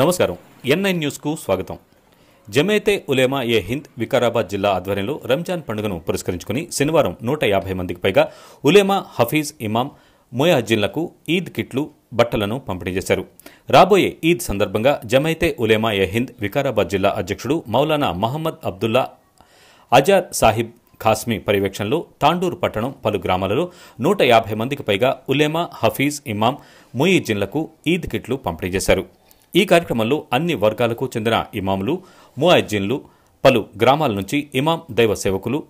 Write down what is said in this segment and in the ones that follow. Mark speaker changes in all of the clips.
Speaker 1: నమస్కారం ఎన్ఐ న్యూస్కు స్వాగతం జమేతే ఉలేమా ఏ హింద్ వికారాబాద్ జిల్లా ఆధ్వర్యంలో రంజాన్ పండుగను పురస్కరించుకుని శనివారం నూట యాభై మందికి పైగా ఉలేమా హఫీజ్ ఇమాం మొయాజిన్లకు ఈద్ కిట్లు బట్టలను పంపిణీ చేశారు రాబోయే ఈద్ సందర్భంగా జమైతే ఉలేమా ఏ హింద్ వికారాబాద్ జిల్లా అధ్యక్షుడు మౌలానా మహమ్మద్ అబ్దుల్లా అజార్ సాహిబ్ ఖాస్మీ పర్యవేక్షణలో తాండూర్ పట్టణం పలు గ్రామాలలో నూట యాభై మందికి పైగా ఉలేమా హఫీజ్ ఇమాం ముయిజిన్లకు ఈద్ కిట్లు పంపిణీ చేశారు ఈ కార్యక్రమంలో అన్ని వర్గాలకు చెందిన ఇమాములు ముయాజ్జిన్లు పలు గ్రామాల నుంచి ఇమాం దైవ సేవకులు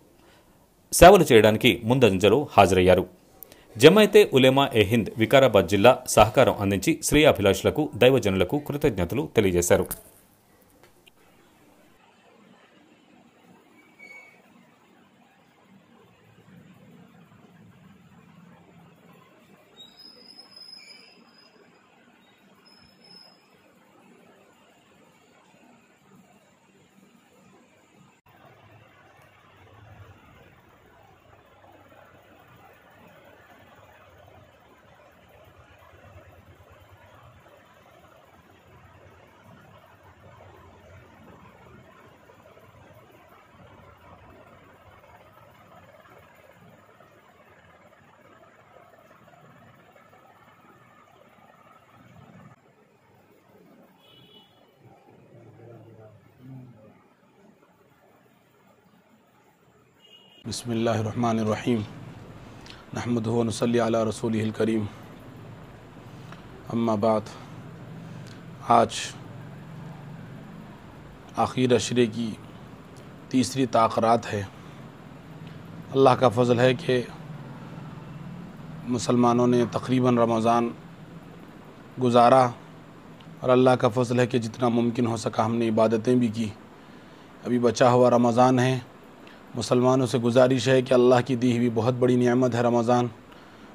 Speaker 1: సేవలు చేయడానికి ముందంజలో హాజరయ్యారు జమైతే ఉలేమా ఎహింద్ హింద్ వికారాబాద్ జిల్లా సహకారం అందించి అభిలాషులకు దైవజనులకు కృతజ్ఞతలు తెలియజేశారు
Speaker 2: نحمده ونصلي على رسوله करीम اما بعد आज आखिर अशरे की तीसरी ताक़रात है अल्लाह का फजल है कि मुसलमानों ने तकरीबन रमज़ान गुजारा और अल्लाह का फजल है कि जितना मुमकिन हो सका हमने इबादतें भी की अभी बचा हुआ रमज़ान है मुसलमानों से गुजारिश है कि अल्लाह की दी हुई बहुत बड़ी नियामत है रमज़ान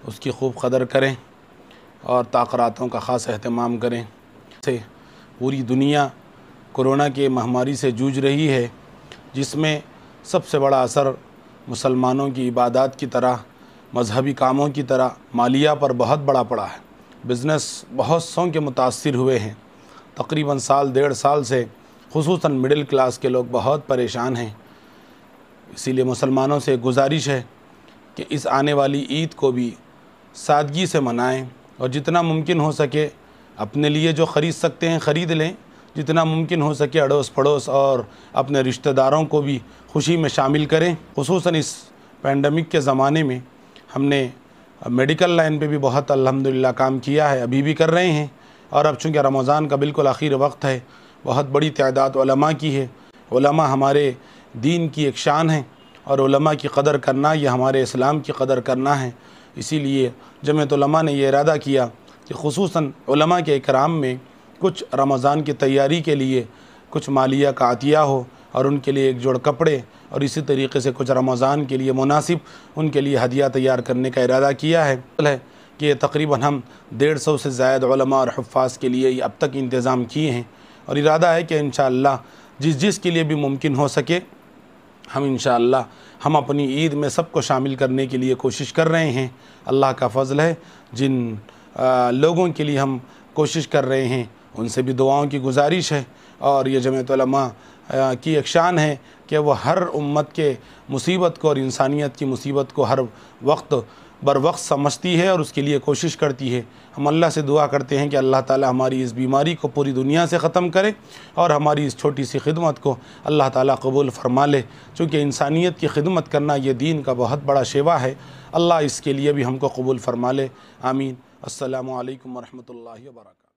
Speaker 2: उसकी खूब कदर करें और ताकरातों का ख़ास अहतमाम करें से पूरी दुनिया कोरोना के महामारी से जूझ रही है जिसमें सबसे बड़ा असर मुसलमानों की इबादत की तरह मजहबी कामों की तरह मालिया पर बहुत बड़ा पड़ा है बिज़नेस बहुत सौ के मुतासर हुए हैं तकरीबन साल डेढ़ साल से खसूस मिडिल क्लास के लोग बहुत परेशान हैं इसीलिए मुसलमानों से गुजारिश है कि इस आने वाली ईद को भी सादगी से मनाएं और जितना मुमकिन हो सके अपने लिए जो ख़रीद सकते हैं ख़रीद लें जितना मुमकिन हो सके अड़ोस पड़ोस और अपने रिश्तेदारों को भी खुशी में शामिल करें खूस इस पैंडमिक के ज़माने में हमने मेडिकल लाइन पे भी बहुत अल्हम्दुलिल्लाह काम किया है अभी भी कर रहे हैं और अब चूँकि रमज़ान का बिल्कुल आखिर वक्त है बहुत बड़ी तादाद की है हमारे दीन की एक शान है और उलमा की कदर करना यह हमारे इस्लाम की कदर करना है इसीलिए जमतलमा तो ने यह इरादा किया कि खसूस उलमा के इकराम में कुछ रमज़ान की तैयारी के लिए कुछ मालिया का अतिया हो और उनके लिए एक जोड़ कपड़े और इसी तरीके से कुछ रमज़ान के लिए मुनासिब उनके लिए हदिया तैयार करने का इरादा किया है कि ये तकरीबन हम डेढ़ सौ से ज़ायद और हफाज के लिए अब तक इंतज़ाम किए हैं और इरादा है कि इन जिस जिस के लिए भी मुमकिन हो सके हम इन हम अपनी ईद में सबको शामिल करने के लिए कोशिश कर रहे हैं अल्लाह का फजल है जिन लोगों के लिए हम कोशिश कर रहे हैं उनसे भी दुआओं की गुजारिश है और ये जमतलमा की एक शान है कि वह हर उम्मत के मुसीबत को और इंसानियत की मुसीबत को हर वक्त बर वक्त समझती है और उसके लिए कोशिश करती है हम अल्लाह से दुआ करते हैं कि अल्लाह ताला हमारी इस बीमारी को पूरी दुनिया से ख़त्म करे और हमारी इस छोटी सी खिदमत को अल्लाह ताला कबूल फरमा ले चूँकि इंसानियत की खिदमत करना ये दीन का बहुत बड़ा शेवा है अल्लाह इसके लिए भी हमको कबूल फरमा ले आमीन अल्लाम वरहमल वर्का